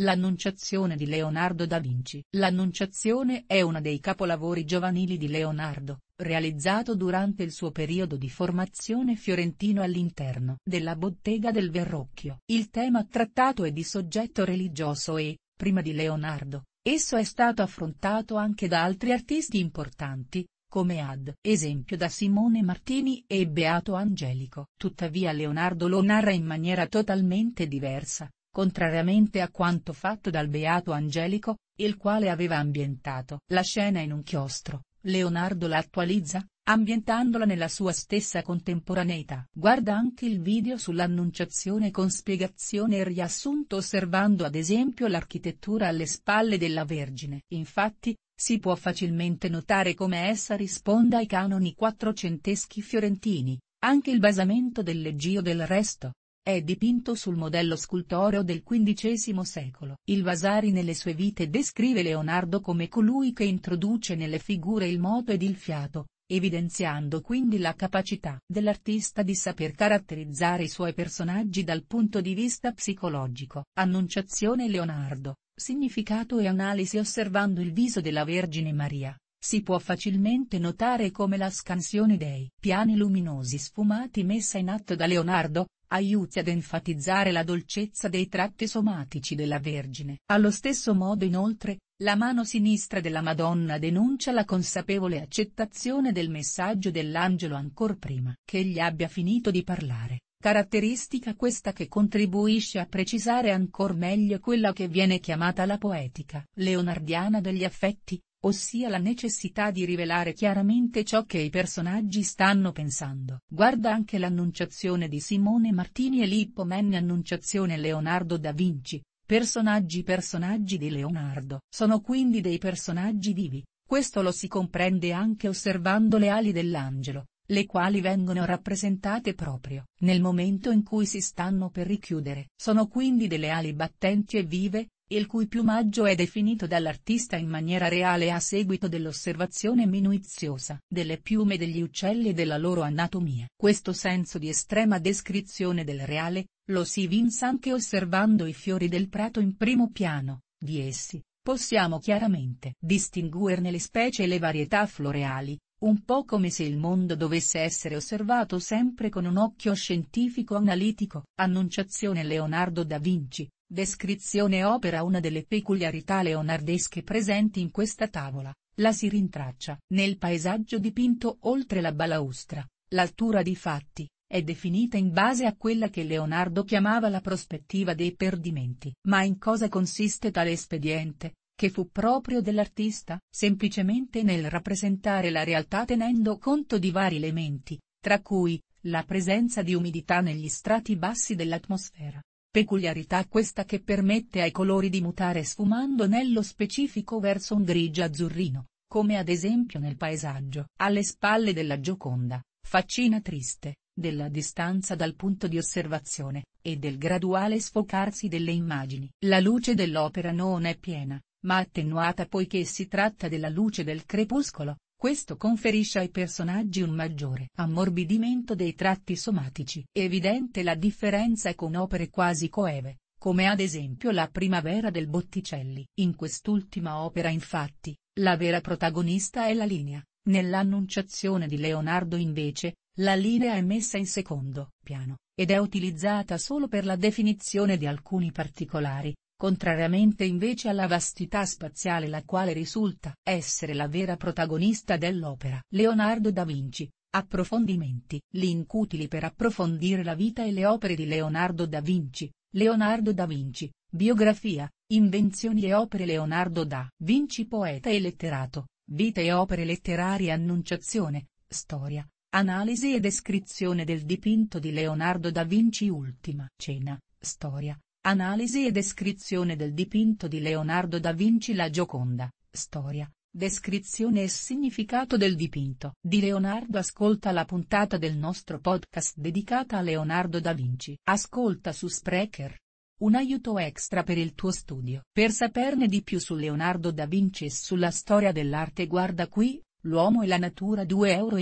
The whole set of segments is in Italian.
L'Annunciazione di Leonardo da Vinci. L'Annunciazione è uno dei capolavori giovanili di Leonardo, realizzato durante il suo periodo di formazione fiorentino all'interno della bottega del Verrocchio. Il tema trattato è di soggetto religioso e, prima di Leonardo, esso è stato affrontato anche da altri artisti importanti, come ad esempio da Simone Martini e Beato Angelico. Tuttavia Leonardo lo narra in maniera totalmente diversa contrariamente a quanto fatto dal beato Angelico, il quale aveva ambientato la scena in un chiostro, Leonardo la attualizza, ambientandola nella sua stessa contemporaneità. Guarda anche il video sull'Annunciazione con spiegazione e riassunto osservando ad esempio l'architettura alle spalle della Vergine. Infatti, si può facilmente notare come essa risponda ai canoni quattrocenteschi fiorentini, anche il basamento del leggio del resto, è dipinto sul modello scultoreo del XV secolo. Il Vasari nelle sue vite descrive Leonardo come colui che introduce nelle figure il moto ed il fiato, evidenziando quindi la capacità dell'artista di saper caratterizzare i suoi personaggi dal punto di vista psicologico. Annunciazione Leonardo, significato e analisi osservando il viso della Vergine Maria, si può facilmente notare come la scansione dei piani luminosi sfumati messa in atto da Leonardo, aiuti ad enfatizzare la dolcezza dei tratti somatici della Vergine. Allo stesso modo inoltre, la mano sinistra della Madonna denuncia la consapevole accettazione del messaggio dell'angelo ancor prima che egli abbia finito di parlare, caratteristica questa che contribuisce a precisare ancor meglio quella che viene chiamata la poetica leonardiana degli affetti, ossia la necessità di rivelare chiaramente ciò che i personaggi stanno pensando. Guarda anche l'annunciazione di Simone Martini e Lippo Menni Annunciazione Leonardo da Vinci, personaggi personaggi di Leonardo. Sono quindi dei personaggi vivi, questo lo si comprende anche osservando le ali dell'angelo, le quali vengono rappresentate proprio nel momento in cui si stanno per richiudere. Sono quindi delle ali battenti e vive, il cui piumaggio è definito dall'artista in maniera reale a seguito dell'osservazione minuziosa delle piume degli uccelli e della loro anatomia. Questo senso di estrema descrizione del reale, lo si vince anche osservando i fiori del prato in primo piano, di essi, possiamo chiaramente distinguerne le specie e le varietà floreali, un po' come se il mondo dovesse essere osservato sempre con un occhio scientifico analitico. Annunciazione Leonardo da Vinci, Descrizione opera Una delle peculiarità leonardesche presenti in questa tavola, la si rintraccia nel paesaggio dipinto oltre la balaustra, l'altura di fatti, è definita in base a quella che Leonardo chiamava la prospettiva dei perdimenti. Ma in cosa consiste tale espediente, che fu proprio dell'artista? Semplicemente nel rappresentare la realtà tenendo conto di vari elementi, tra cui, la presenza di umidità negli strati bassi dell'atmosfera, Peculiarità questa che permette ai colori di mutare sfumando nello specifico verso un grigio azzurrino, come ad esempio nel paesaggio alle spalle della Gioconda, faccina triste, della distanza dal punto di osservazione, e del graduale sfocarsi delle immagini. La luce dell'opera non è piena, ma attenuata poiché si tratta della luce del crepuscolo, questo conferisce ai personaggi un maggiore ammorbidimento dei tratti somatici. Evidente la differenza con opere quasi coeve, come ad esempio La primavera del Botticelli. In quest'ultima opera infatti, la vera protagonista è la linea, nell'Annunciazione di Leonardo invece, la linea è messa in secondo piano, ed è utilizzata solo per la definizione di alcuni particolari, contrariamente invece alla vastità spaziale la quale risulta essere la vera protagonista dell'opera. Leonardo da Vinci, approfondimenti. L'incutili per approfondire la vita e le opere di Leonardo da Vinci, Leonardo da Vinci, biografia, invenzioni e opere Leonardo da Vinci poeta e letterato, vita e opere letterarie Annunciazione, storia, analisi e descrizione del dipinto di Leonardo da Vinci Ultima Cena, storia, Analisi e descrizione del dipinto di Leonardo da Vinci La Gioconda, storia, descrizione e significato del dipinto di Leonardo Ascolta la puntata del nostro podcast dedicata a Leonardo da Vinci. Ascolta su Sprecher. Un aiuto extra per il tuo studio. Per saperne di più su Leonardo da Vinci e sulla storia dell'arte guarda qui, L'uomo e la natura 2,99 euro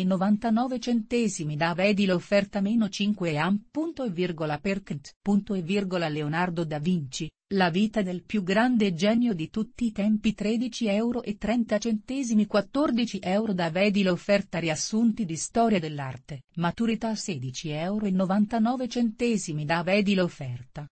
da vedi l'offerta meno 5 am. per Kent. Punto e virgola Leonardo da Vinci, la vita del più grande genio di tutti i tempi 13,30 euro 14 euro da vedi l'offerta riassunti di storia dell'arte. Maturità 16,99 euro da vedi l'offerta.